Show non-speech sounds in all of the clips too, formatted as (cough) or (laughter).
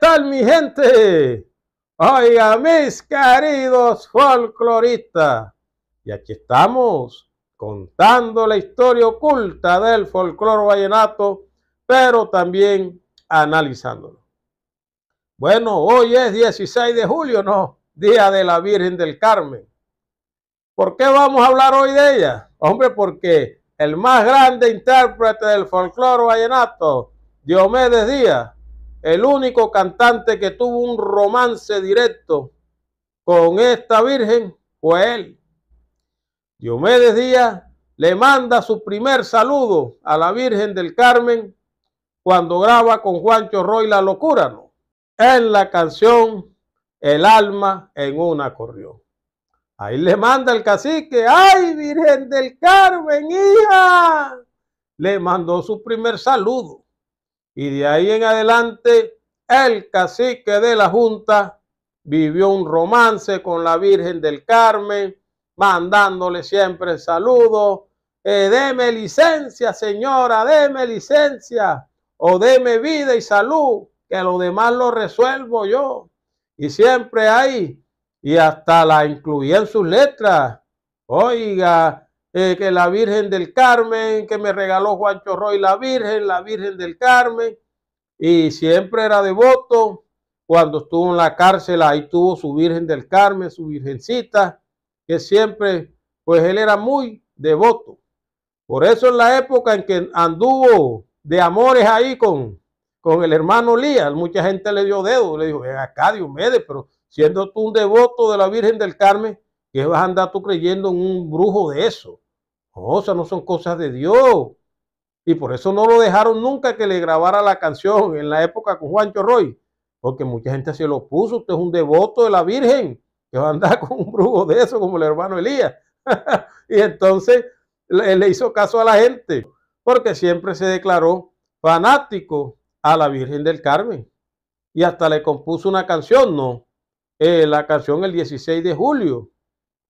tal mi gente? Oiga, mis queridos folcloristas. Y aquí estamos contando la historia oculta del folclor vallenato, pero también analizándolo. Bueno, hoy es 16 de julio, ¿no? Día de la Virgen del Carmen. ¿Por qué vamos a hablar hoy de ella? Hombre, porque el más grande intérprete del folclor vallenato, Diomedes Díaz, el único cantante que tuvo un romance directo con esta virgen fue él. Diomedes Díaz le manda su primer saludo a la Virgen del Carmen cuando graba con Juancho Roy La Locura, ¿no? En la canción El alma en una corrió. Ahí le manda el cacique, ¡ay, Virgen del Carmen, hija! Le mandó su primer saludo. Y de ahí en adelante, el cacique de la Junta vivió un romance con la Virgen del Carmen, mandándole siempre saludos. Eh, deme licencia, señora, deme licencia, o deme vida y salud, que lo demás lo resuelvo yo. Y siempre ahí, y hasta la incluía en sus letras. Oiga, eh, que la Virgen del Carmen, que me regaló juan chorroy la Virgen, la Virgen del Carmen, y siempre era devoto. Cuando estuvo en la cárcel, ahí tuvo su Virgen del Carmen, su Virgencita, que siempre, pues él era muy devoto. Por eso en la época en que anduvo de amores ahí con, con el hermano Lías, mucha gente le dio dedo, le dijo, ven acá, Diomedes, pero siendo tú un devoto de la Virgen del Carmen, ¿Qué vas a andar tú creyendo en un brujo de eso? No, o no son cosas de Dios. Y por eso no lo dejaron nunca que le grabara la canción en la época con Juancho Roy. Porque mucha gente se lo puso. Usted es un devoto de la Virgen. Que va a andar (laughs) con un brujo de eso, como el hermano Elías. (laughs) y entonces le hizo caso a la gente. Porque siempre se declaró fanático a la Virgen del Carmen. Y hasta le compuso una canción, ¿no? Eh, la canción el 16 de julio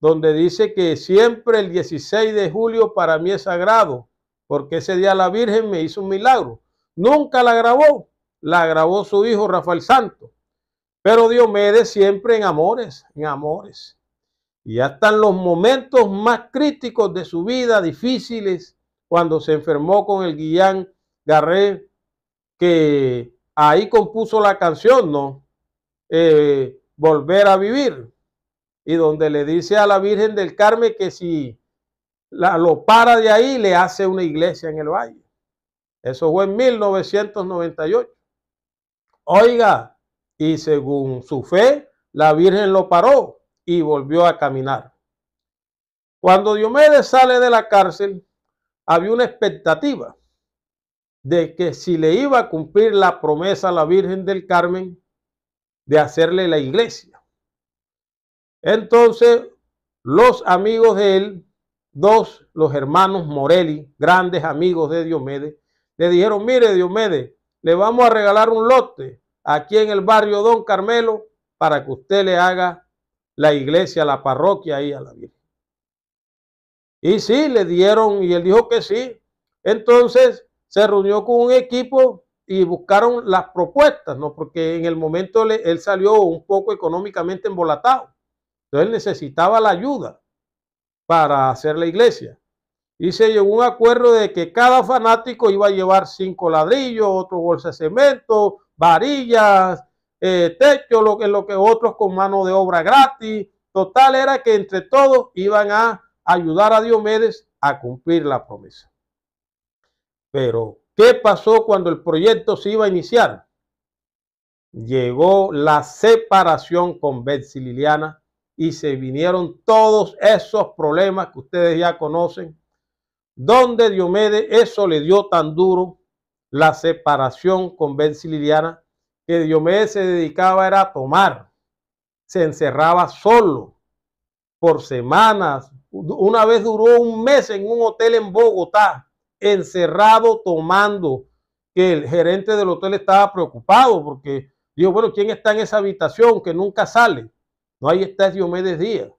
donde dice que siempre el 16 de julio para mí es sagrado, porque ese día la Virgen me hizo un milagro. Nunca la grabó, la grabó su hijo Rafael Santo. Pero Dios me de siempre en amores, en amores. Y hasta en los momentos más críticos de su vida, difíciles, cuando se enfermó con el Guillán Garré, que ahí compuso la canción, ¿no? Eh, volver a vivir y donde le dice a la Virgen del Carmen que si lo para de ahí, le hace una iglesia en el valle. Eso fue en 1998. Oiga, y según su fe, la Virgen lo paró y volvió a caminar. Cuando Diomedes sale de la cárcel, había una expectativa de que si le iba a cumplir la promesa a la Virgen del Carmen de hacerle la iglesia. Entonces, los amigos de él, dos, los hermanos Morelli, grandes amigos de Diomedes, le dijeron, mire Diomedes, le vamos a regalar un lote aquí en el barrio Don Carmelo para que usted le haga la iglesia, la parroquia y a la Virgen. Y sí, le dieron y él dijo que sí. Entonces se reunió con un equipo y buscaron las propuestas, ¿no? Porque en el momento él salió un poco económicamente embolatado. Entonces él necesitaba la ayuda para hacer la iglesia. Y se llegó a un acuerdo de que cada fanático iba a llevar cinco ladrillos, otro bolsa de cemento, varillas, eh, techo, lo que, lo que otros con mano de obra gratis. Total era que entre todos iban a ayudar a Diomedes a cumplir la promesa. Pero, ¿qué pasó cuando el proyecto se iba a iniciar? Llegó la separación con Betsy Liliana y se vinieron todos esos problemas que ustedes ya conocen, donde Diomedes eso le dio tan duro la separación con Ben que Diomedes se dedicaba era a tomar, se encerraba solo por semanas, una vez duró un mes en un hotel en Bogotá, encerrado tomando, que el gerente del hotel estaba preocupado porque dijo, bueno, ¿quién está en esa habitación que nunca sale? No ahí está Diomedes Díaz.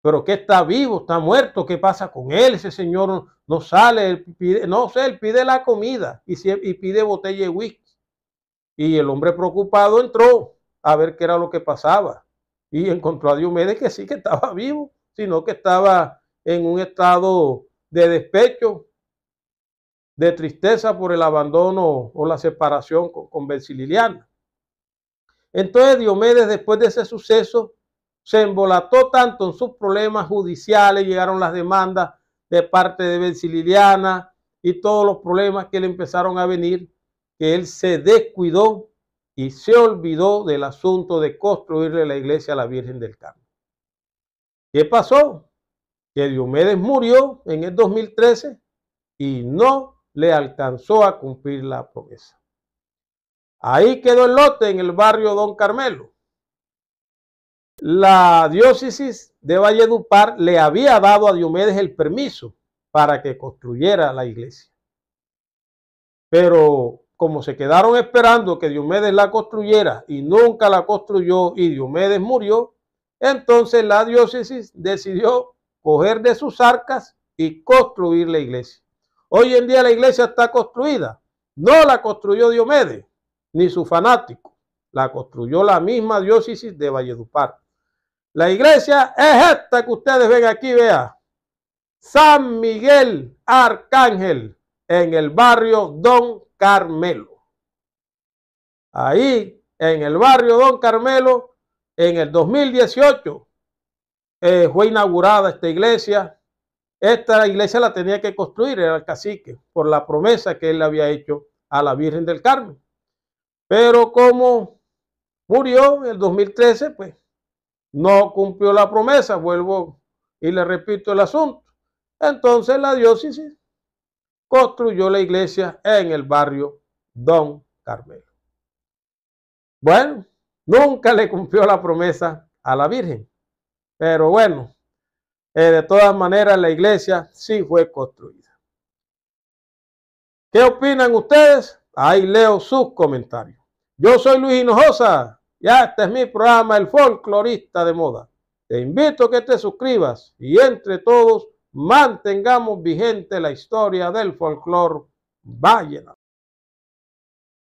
Pero que está vivo, está muerto, ¿qué pasa con él? Ese señor no, sale, pide, no sé, él pide la comida y, pide botella de whisky. Y el hombre preocupado entró a ver qué era lo que pasaba. Y encontró a Diomedes que sí que estaba vivo, sino que estaba en un estado de despecho, de tristeza por el abandono o la separación con, con entonces Diomedes, después de ese suceso, se embolató tanto en sus problemas judiciales, llegaron las demandas de parte de Bencililiana y todos los problemas que le empezaron a venir, que él se descuidó y se olvidó del asunto de construirle la iglesia a la Virgen del Carmen. ¿Qué pasó? Que Diomedes murió en el 2013 y no le alcanzó a cumplir la promesa. Ahí quedó el lote en el barrio Don Carmelo. La diócesis de Valledupar le había dado a Diomedes el permiso para que construyera la iglesia. Pero como se quedaron esperando que Diomedes la construyera y nunca la construyó y Diomedes murió, entonces la diócesis decidió coger de sus arcas y construir la iglesia. Hoy en día la iglesia está construida. No la construyó Diomedes, ni su fanático, La construyó la misma diócesis de Valledupar. La iglesia es esta que ustedes ven aquí, vea. San Miguel Arcángel, en el barrio Don Carmelo. Ahí, en el barrio Don Carmelo, en el 2018, eh, fue inaugurada esta iglesia. Esta iglesia la tenía que construir el cacique por la promesa que él le había hecho a la Virgen del Carmen. Pero como murió en el 2013, pues no cumplió la promesa, vuelvo y le repito el asunto. Entonces la diócesis construyó la iglesia en el barrio Don Carmelo. Bueno, nunca le cumplió la promesa a la Virgen, pero bueno, eh, de todas maneras la iglesia sí fue construida. ¿Qué opinan ustedes? Ahí leo sus comentarios. Yo soy Luis Hinojosa y este es mi programa El Folclorista de Moda. Te invito a que te suscribas y entre todos mantengamos vigente la historia del folclor vallenato.